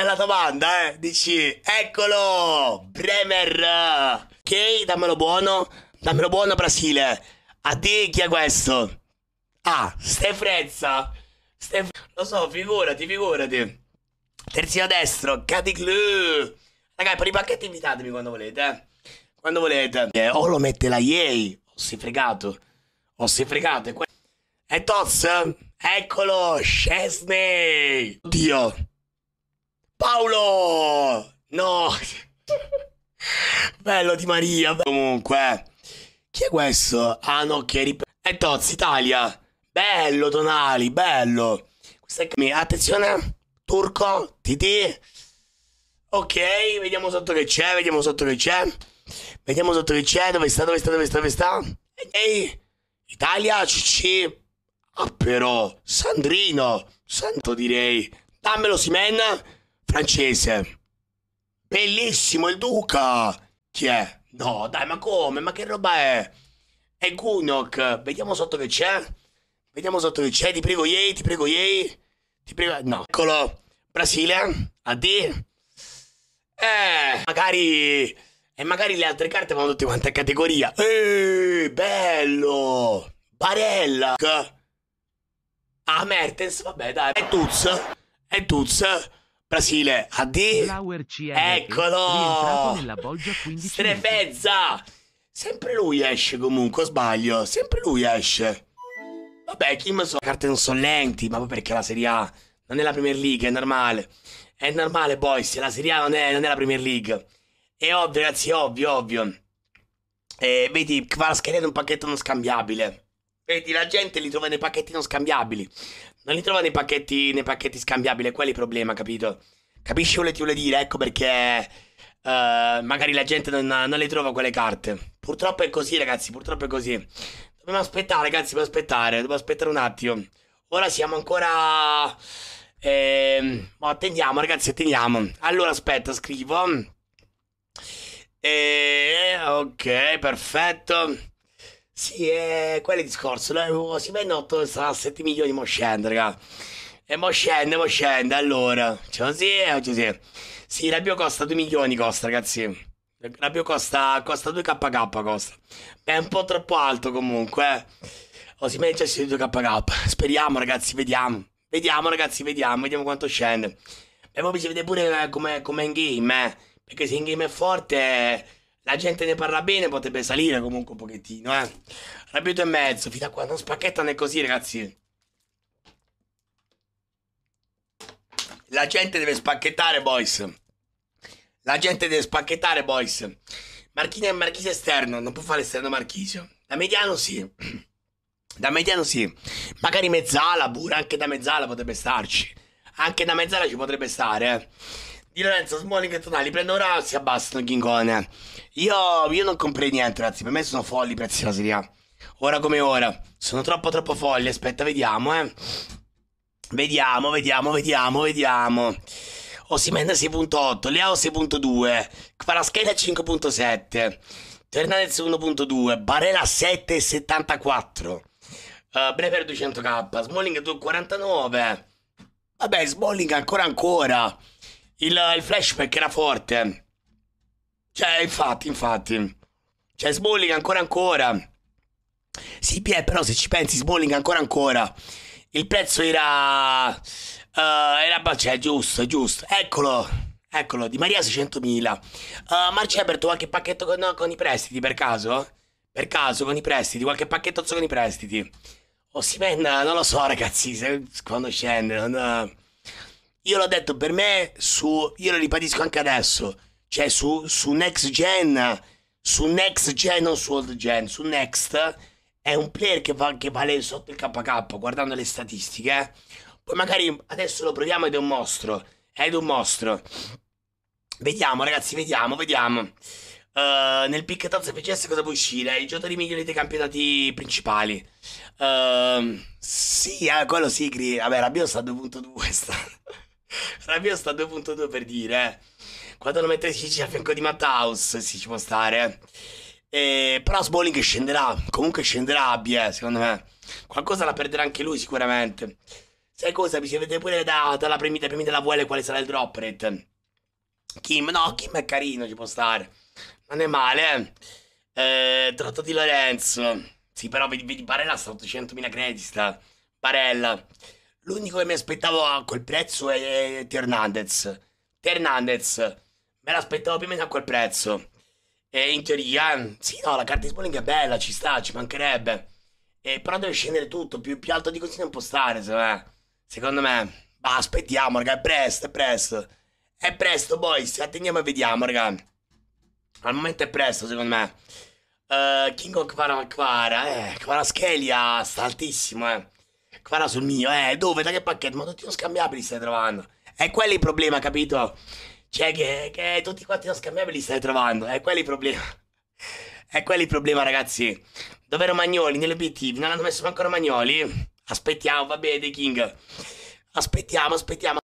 Bella domanda, eh. Dici, eccolo, Bremer. Ok, dammelo buono. Dammelo buono, Brasile. A te chi è questo? Ah, Ste Frezza. Lo so, figurati, figurati. Terzino destro, Caticlu. Ragazzi, per i pacchetti invitatemi quando volete, eh. Quando volete. Eh, o lo mette la Yei. O si è fregato. O si è fregato. E, que... Toz, eccolo, Chesney. Oddio. Paolo! No! Bello di Maria. Comunque, chi è questo? Ah no, che rip- è Tozzi Italia. Bello Tonali, bello. Questa è... Attenzione, Turco, TT. Ok, vediamo sotto che c'è, vediamo sotto che c'è. Vediamo sotto che c'è, dove sta, dove sta, dove sta, dove sta. Ehi, Italia, CC. Ah però, Sandrino, santo direi. Dammelo Simen francese. Bellissimo il duca! Chi è? No, dai, ma come? Ma che roba è? È Gunok. Vediamo sotto che c'è. Vediamo sotto che c'è. Ti prego, yei, ti prego, yei. Ti prego... No. Eccolo. Brasile. Addì. Eh, magari... E magari le altre carte vanno tutte quante a categoria. Eeeh, bello! Barella! Ah, Mertens, vabbè, dai. E Tuz. E Tuz. Brasile, addio. Flower Eccolo. Nella Strepezza. Sempre lui esce comunque, sbaglio. Sempre lui esce. Vabbè, Kim so. Le carte non sono lenti, ma poi perché la Serie A non è la Premier League, è normale. È normale, boys, la Serie A non è, non è la Premier League. È ovvio, ragazzi, ovvio, ovvio. E vedi, Kvarskeria è un pacchetto non scambiabile. Vedi, la gente li trova nei pacchetti non scambiabili. Non li trovo nei pacchetti, nei pacchetti scambiabili, quello il problema, capito? Capisci quello che ti vuole dire? Ecco perché uh, magari la gente non, non le trova quelle carte. Purtroppo è così, ragazzi, purtroppo è così. Dobbiamo aspettare, ragazzi, dobbiamo aspettare, dobbiamo aspettare un attimo. Ora siamo ancora... Eh, attendiamo, ragazzi, attendiamo. Allora, aspetta, scrivo. Eh, ok, perfetto. Sì, eh, quello è il discorso. Si va in 8, sarà a 7 milioni, mo scende, raga. E eh, mo scende, mo scende, allora. Cioè, così è, eh, così Sì, la bio costa 2 milioni, costa, ragazzi. La bio costa, costa 2kk, costa. È un po' troppo alto, comunque. O si mette su 2kk. Speriamo, ragazzi, vediamo. Vediamo, ragazzi, vediamo, vediamo quanto scende. E poi si vede pure eh, come, come in game, eh. Perché se in game è forte... Eh la gente ne parla bene, potrebbe salire comunque un pochettino, eh. Rapito e mezzo, fino a qua non spacchettano così, ragazzi. La gente deve spacchettare, boys. La gente deve spacchettare, boys. Marchina è marchise esterno, non può fare esterno marchisio. Da mediano sì. Da mediano sì. Magari mezzala pure, anche da mezzala potrebbe starci. Anche da mezzala ci potrebbe stare, eh. Di Lorenzo, Smalling e Tonali prendono ora si abbassano Ghingone. Io, io non comprei niente, ragazzi. Per me sono folli i prezzi della Serie Ora come ora. Sono troppo troppo folli. Aspetta, vediamo, eh. Vediamo, vediamo, vediamo, vediamo. Osimena 6.8, Leao 6.2, Kvaraskhelia 5.7, Fernandez 1.2, Barella 7.74, uh, Brever 200k, Smalling 2.49. Vabbè, Smalling ancora ancora il, eh, il flashback era forte. Cioè, infatti, infatti. Cioè, Smalling ancora ancora. Sì, però se ci pensi, Smalling ancora ancora. Il prezzo era... Uh, era... Cioè, giusto, giusto. Eccolo. Eccolo, Di Maria 600.000. Uh, Marce aperto qualche pacchetto con, no, con, i prestiti, per caso? Per caso, con i prestiti, qualche pacchetto con i prestiti. O oh, si penna, non lo so, ragazzi, se, quando scende, non... Uh... Io l'ho detto per me su, io lo ripetisco anche adesso, cioè su, su next gen, su next gen, non su old gen, su next è un player che, va, che vale sotto il KK guardando le statistiche. Poi magari adesso lo proviamo ed è un mostro, ed è un mostro. Vediamo ragazzi, vediamo, vediamo. Uh, nel pick top FCS cosa può uscire? I giocatori migliori dei campionati principali. Uh, sì, eh, quello sì, Gri. Vabbè, Rabios sta 2.2. Sta. Sarabia sta 2.2 per dire. Eh. Quando lo mette Cici al fianco di Matthaus, si ci può stare. Eh, però Sbowling scenderà. Comunque scenderà Abby, eh, secondo me. Qualcosa la perderà anche lui sicuramente. Sai cosa? si Bisogna pure da, dalla primita, premita la VL quale sarà il drop rate. Kim, no, Kim è carino, ci può stare. Non è male. Eh, eh tratto di Lorenzo. Sì, però vedi, vedi Barella sta 800.000 crediti. Eh. Barella. L'unico che mi aspettavo a quel prezzo è Hernandez. Hernandez, me l'aspettavo più o meno a quel prezzo. E in teoria, sì, no, la carta di Smalling è bella, ci sta, ci mancherebbe. E però deve scendere tutto, più, più alto di così non può stare, secondo me. Secondo me. Ma aspettiamo, raga, è presto, è presto. È presto, boys, attendiamo e vediamo, raga. Al momento è presto, secondo me. Uh, King of Kvara Kvara, eh, Kvara Schelia sta altissimo, eh. Guarda sul mio, eh, dove, da che pacchetto? Ma tutti non scambiabili stai trovando. È quello il problema, capito? Cioè che, che tutti quanti non scambiabili stai trovando, è quello il problema. È quello il problema, ragazzi. Dov'ero Magnoli negli obiettivi? Non hanno messo ancora Magnoli? Aspettiamo, va bene, The King. Aspettiamo, aspettiamo.